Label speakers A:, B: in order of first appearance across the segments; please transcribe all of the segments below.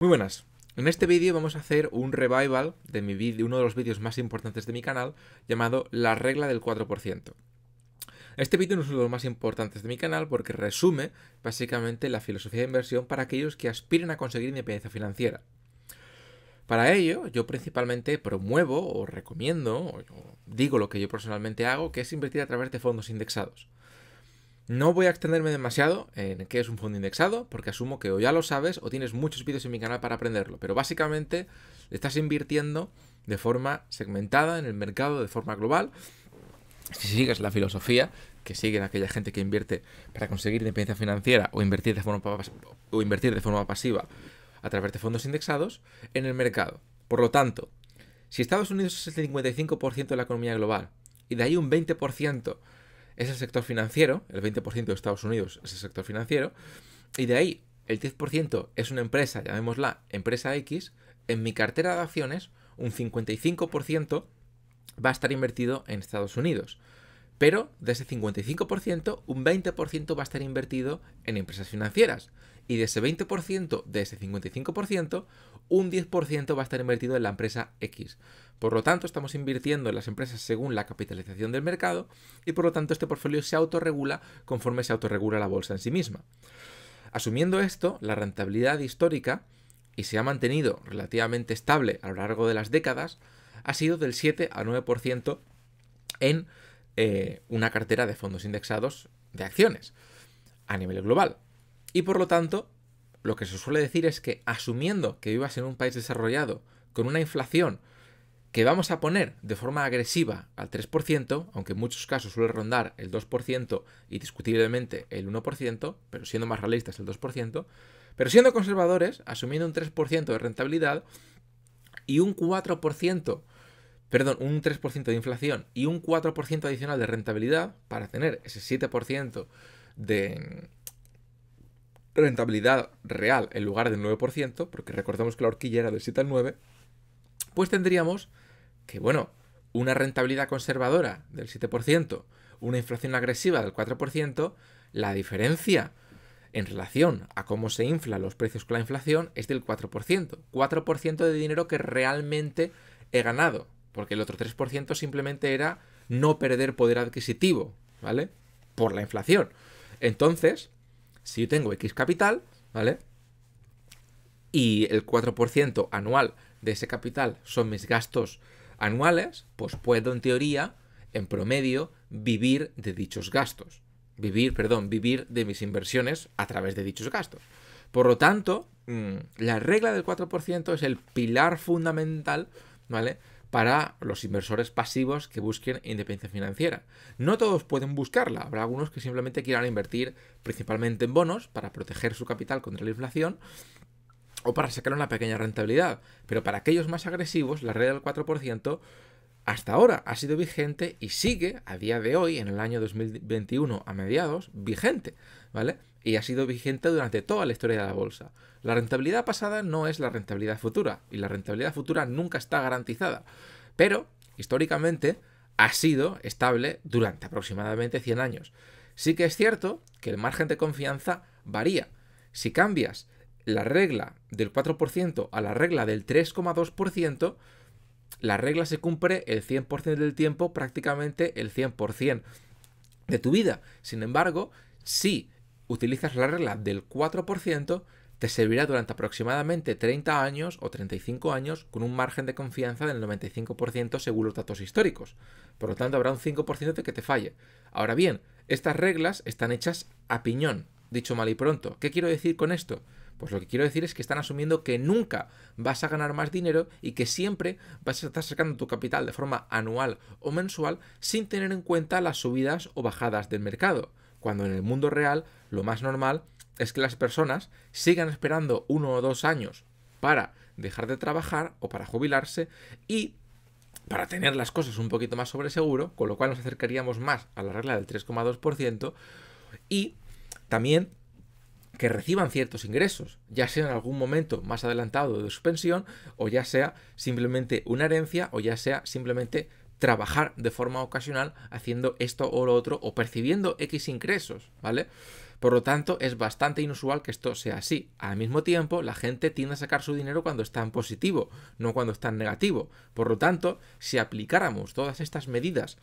A: Muy buenas, en este vídeo vamos a hacer un revival de mi uno de los vídeos más importantes de mi canal llamado La regla del 4%. Este vídeo no es uno de los más importantes de mi canal porque resume básicamente la filosofía de inversión para aquellos que aspiren a conseguir independencia financiera. Para ello, yo principalmente promuevo o recomiendo, o digo lo que yo personalmente hago, que es invertir a través de fondos indexados. No voy a extenderme demasiado en qué es un fondo indexado, porque asumo que o ya lo sabes o tienes muchos vídeos en mi canal para aprenderlo, pero básicamente estás invirtiendo de forma segmentada en el mercado, de forma global. Si sigues la filosofía que siguen aquella gente que invierte para conseguir independencia financiera o invertir de forma, o invertir de forma pasiva a través de fondos indexados en el mercado. Por lo tanto, si Estados Unidos es el 55% de la economía global y de ahí un 20% es el sector financiero, el 20% de Estados Unidos es el sector financiero, y de ahí el 10% es una empresa, llamémosla empresa X, en mi cartera de acciones un 55% va a estar invertido en Estados Unidos. Pero de ese 55%, un 20% va a estar invertido en empresas financieras. Y de ese 20%, de ese 55%, un 10% va a estar invertido en la empresa X. Por lo tanto, estamos invirtiendo en las empresas según la capitalización del mercado y por lo tanto este portfolio se autorregula conforme se autorregula la bolsa en sí misma. Asumiendo esto, la rentabilidad histórica, y se ha mantenido relativamente estable a lo largo de las décadas, ha sido del 7 a 9% en eh, una cartera de fondos indexados de acciones a nivel global. Y por lo tanto, lo que se suele decir es que asumiendo que vivas en un país desarrollado con una inflación que vamos a poner de forma agresiva al 3%, aunque en muchos casos suele rondar el 2% y discutiblemente el 1%, pero siendo más realistas el 2%, pero siendo conservadores, asumiendo un 3% de rentabilidad y un 4% perdón, un 3% de inflación y un 4% adicional de rentabilidad para tener ese 7% de rentabilidad real en lugar del 9%, porque recordemos que la horquilla era del 7 al 9, pues tendríamos que, bueno, una rentabilidad conservadora del 7%, una inflación agresiva del 4%, la diferencia en relación a cómo se inflan los precios con la inflación es del 4%. 4% de dinero que realmente he ganado porque el otro 3% simplemente era no perder poder adquisitivo, ¿vale? Por la inflación. Entonces, si yo tengo X capital, ¿vale? Y el 4% anual de ese capital son mis gastos anuales, pues puedo en teoría, en promedio, vivir de dichos gastos. Vivir, perdón, vivir de mis inversiones a través de dichos gastos. Por lo tanto, mm, la regla del 4% es el pilar fundamental, ¿vale? para los inversores pasivos que busquen independencia financiera. No todos pueden buscarla, habrá algunos que simplemente quieran invertir principalmente en bonos para proteger su capital contra la inflación o para sacar una pequeña rentabilidad, pero para aquellos más agresivos, la red del 4% hasta ahora ha sido vigente y sigue a día de hoy, en el año 2021 a mediados, vigente, ¿vale? Y ha sido vigente durante toda la historia de la bolsa. La rentabilidad pasada no es la rentabilidad futura y la rentabilidad futura nunca está garantizada, pero históricamente ha sido estable durante aproximadamente 100 años. Sí que es cierto que el margen de confianza varía. Si cambias la regla del 4% a la regla del 3,2%, la regla se cumple el 100% del tiempo, prácticamente el 100% de tu vida. Sin embargo, si utilizas la regla del 4%, te servirá durante aproximadamente 30 años o 35 años con un margen de confianza del 95% según los datos históricos. Por lo tanto, habrá un 5% de que te falle. Ahora bien, estas reglas están hechas a piñón, dicho mal y pronto. ¿Qué quiero decir con esto? Pues lo que quiero decir es que están asumiendo que nunca vas a ganar más dinero y que siempre vas a estar sacando tu capital de forma anual o mensual sin tener en cuenta las subidas o bajadas del mercado, cuando en el mundo real lo más normal es que las personas sigan esperando uno o dos años para dejar de trabajar o para jubilarse y para tener las cosas un poquito más sobre seguro, con lo cual nos acercaríamos más a la regla del 3,2% y también que reciban ciertos ingresos, ya sea en algún momento más adelantado de su pensión, o ya sea simplemente una herencia, o ya sea simplemente trabajar de forma ocasional haciendo esto o lo otro, o percibiendo X ingresos, ¿vale? Por lo tanto, es bastante inusual que esto sea así. Al mismo tiempo, la gente tiende a sacar su dinero cuando está en positivo, no cuando está en negativo. Por lo tanto, si aplicáramos todas estas medidas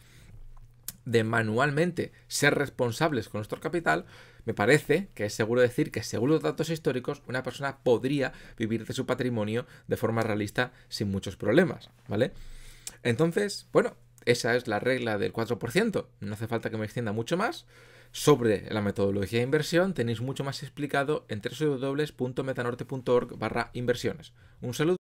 A: de manualmente ser responsables con nuestro capital, me parece que es seguro decir que, según los datos históricos, una persona podría vivir de su patrimonio de forma realista sin muchos problemas, ¿vale? Entonces, bueno, esa es la regla del 4%. No hace falta que me extienda mucho más. Sobre la metodología de inversión tenéis mucho más explicado en www.metanorte.org barra inversiones. Un saludo.